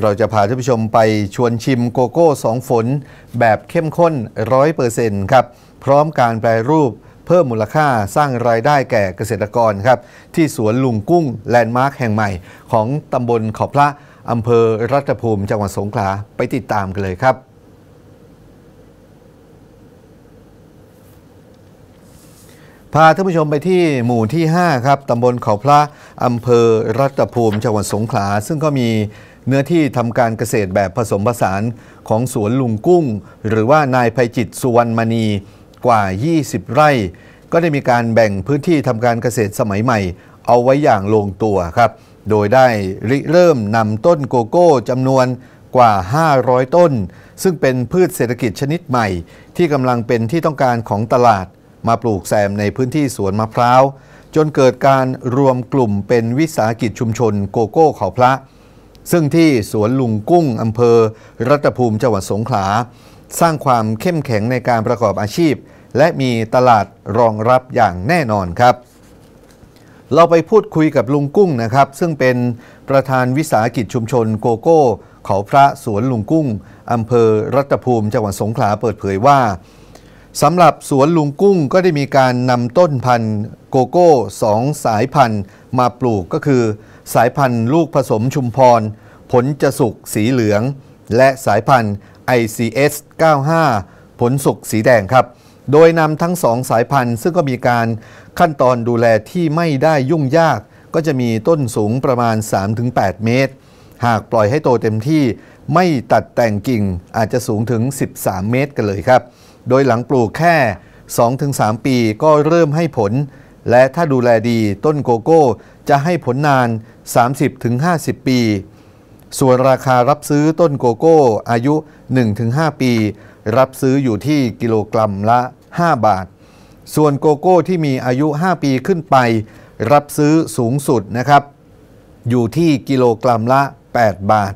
เราจะพาท่านผู้ชมไปชวนชิมโกโก้สองฝน แบบเข้มข้นร้อยเปอร์เซ็นต์ครับ พร้อมการแปรรูปเพิ่มมูลค่าสร้างรายได้แก่เกษตรกรครับ ที่สวนลุงกุ้งแลนด์มาร์คแห่งใหม่ ของตำบลขอบพระอำเภอรัตภูมิจังหวัดสงขลา ไปติดตามกันเลยครับ พาท่านผู้ชมไปที่หมู่ที่ 5 ครับตำบลเขาพระอำเภอรัตภูมิจังหวัดสงขลาซึ่งก็มีเนื้อที่ทำการเกษตรแบบผสมผสานของสวนลุงกุ้ง หรือว่านายภัยจิตสุวรรณมณีกว่า 20 ไร่ ก็ได้มีการแบ่งพื้นที่ทำการเกษตรสมัยใหม่ เอาไว้อย่างลงตัวครับ โดยได้ ริเริ่มนำต้นโกโก้จำนวนกว่า 500 ต้น ซึ่งเป็นพืชเศรษฐกิจชนิดใหม่ ที่กำลังเป็นที่ต้องการของตลาด มาปลูกแซมในพื้นที่สวนมะพร้าว จนเกิดการรวมกลุ่มเป็นวิสาหกิจชุมชนโกโก้เขาพระซึ่งที่สวนลุงกุ้งอำเภอรัตภูมิจังหวัดสงขลาสร้างความเข้มแข็งในการประกอบอาชีพ และมีตลาดรองรับอย่างแน่นอนครับ เราไปพูดคุยกับลุงกุ้งนะครับ ซึ่งเป็นประธานวิสาหกิจชุมชนโกโก้เขาพระสวนลุงกุ้งอำเภอรัตภูมิจังหวัดสงขลาเปิดเผยว่าสำหรับสวนลุงกุ้งก็ได้มีการนำต้นพันธุ์โกโก้สองสายพันธุ์มาปลูกก็คือ สายพันธุ์ลูกผสมชุมพรผลจะสุกสีเหลือง และสายพันธุ์ ICS 95ผลสุกสีแดงครับ โดยนำทั้งสองสายพันธุ์ซึ่งก็มีการขั้นตอนดูแลที่ไม่ได้ยุ่งยาก ก็จะมีต้นสูงประมาณ 3-8 เมตร หากปล่อยให้โตเต็มที่ไม่ตัดแต่งกิ่งอาจจะสูงถึง 13 เมตรกันเลยครับโดยหลังปลูกแค่ 2-3 ปีก็เริ่มให้ผล และถ้าดูแลดีต้นโกโก้จะให้ผลนาน 30-50 ปี ส่วนราคารับซื้อต้นโกโก้อายุ 1-5 ปี รับซื้ออยู่ที่กิโลกรัมละ 5 บาท ส่วนโกโก้ที่มีอายุ 5 ปีขึ้นไป รับซื้อสูงสุดนะครับ อยู่ที่กิโลกรัมละ 8 บาท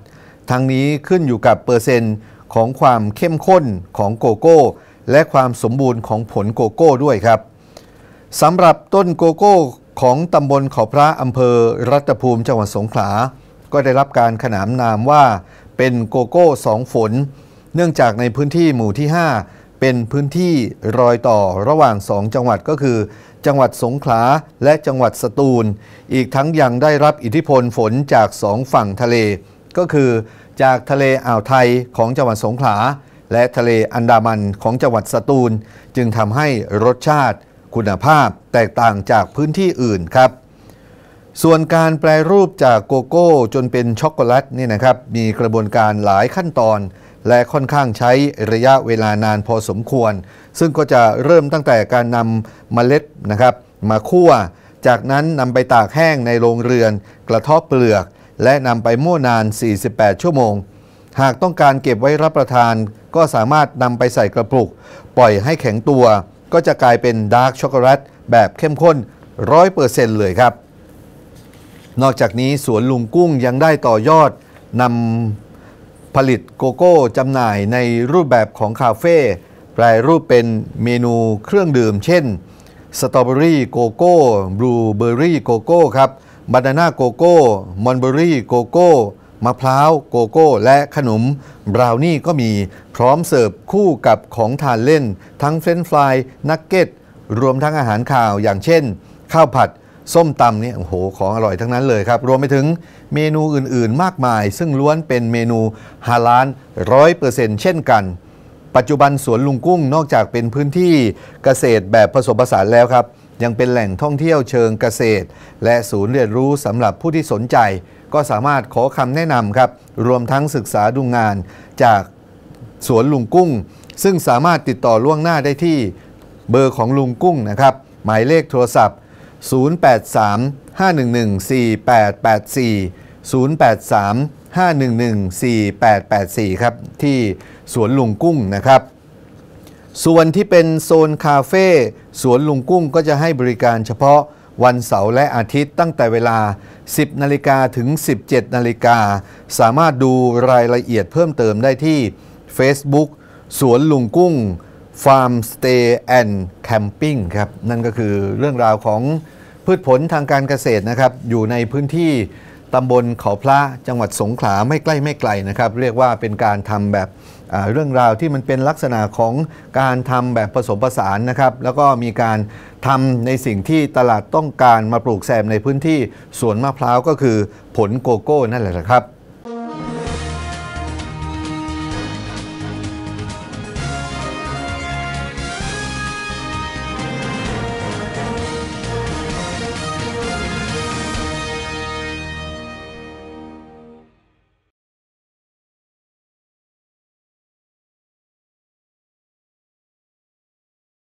ทั้งนี้ขึ้นอยู่กับเปอร์เซ็นต์ของความเข้มข้นของโกโก้และความสมบูรณ์ของผลโกโก้ด้วยครับสำหรับต้นโกโก้ของตำบลเขาพระอำเภอรัตภูมิจังหวัดสงขลาก็ได้รับการขนานนามว่าเป็นโกโก้สองฝน เนื่องจากในพื้นที่หมู่ที่ 5 เป็นพื้นที่รอยต่อระหว่าง2จังหวัดก็คือ จังหวัดสงขลาและจังหวัดสตูล อีกทั้งยังได้รับอิทธิพลฝนจากสองฝั่งทะเล ก็คือจากทะเลอ่าวไทยของจังหวัดสงขลาและทะเลอันดามันของจังหวัดสตูล จึงทำให้รสชาติ คุณภาพแตกต่างจากพื้นที่อื่นครับ ส่วนการแปลรูปจากโกโก้ จนเป็นช็อกโกแลตนี่นะครับมีกระบวนการหลายขั้นตอน และค่อนข้างใช้ระยะเวลานานพอสมควร ซึ่งก็จะเริ่มตั้งแต่การนำเมล็ดนะครับ มาคั่ว จากนั้นนำไปตากแห้งในโรงเรือน กระทบเปลือก และนำไปมั่วนาน 48 ชั่วโมง หากต้องการเก็บไว้รับประทานก็สามารถนำไปใส่กระปุก ปล่อยให้แข็งตัวก็จะกลายเป็นดาร์กช็อกโกแลตแบบเข้มข้น 100%เเลยครับ นอกจากนี้ สวนลุงกุ้งยังได้ต่อยอดนำผลิตโกโก้จำหน่ายในรูปแบบของคาเฟ่แปลรูปเป็นเมนูเครื่องดื่มเช่นสตรอเบอรี่โกโก้บลูเบอรี่โกโก้ครับบานาน่าโกโก้มอนเบอรี่โกโก้มะพร้าวโกโก้และขนมบราวนี่ก็มีพร้อมเสิร์ฟคู่กับของทานเล่น ทั้งเฟรนฟรายนักเก็ต รวมทั้งอาหารข่าวอย่างเช่น ข้าวผัด ส้มตำเนี่ยโอ้โหของอร่อยทั้งนั้นเลยครับ รวมไปถึงเมนูอื่นๆมากมาย ซึ่งล้วนเป็นเมนูฮาลาลร้อยเปอร์เซ็นต์เช่นกัน ปัจจุบันสวนลุงกุ้งนอกจากเป็นพื้นที่เกษตรแบบผสมผสานแล้วครับยังเป็นแหล่งท่องเที่ยวเชิงเกษตร และศูนย์เรียนรู้สำหรับผู้ที่สนใจก็สามารถขอคำแนะนำครับ รวมทั้งศึกษาดูงานจากสวนลุงกุ้ง ซึ่งสามารถติดต่อล่วงหน้าได้ที่เบอร์ของลุงกุ้งนะครับ หมายเลขโทรศัพท์ 0835114884 083 511 4884 ครับ ที่สวนลุงกุ้งนะครับ ส่วนที่เป็นโซนคาเฟ่สวนลุงกุ้งก็จะให้บริการเฉพาะวันเสาร์และอาทิตย์ตั้งแต่เวลา 10 นาฬิกาถึง 17 นาฬิกา สามารถดูรายละเอียดเพิ่มเติมได้ที่ Facebook สวนลุงกุ้ง Farm Stay and Camping ครับ นั่นก็คือเรื่องราวของพืชผลทางการเกษตรนะครับ อยู่ในพื้นที่ตำบลเขาพระจังหวัดสงขลาไม่ใกล้ไม่ไกลนะครับ เรียกว่าเป็นการทำแบบเรื่องราวที่มันเป็นลักษณะของการทำแบบผสมผสานนะครับ แล้วก็มีการทำในสิ่งที่ตลาดต้องการมาปลูกแซมในพื้นที่สวนมะพร้าวก็คือผลโกโก้นั่นแหละครับ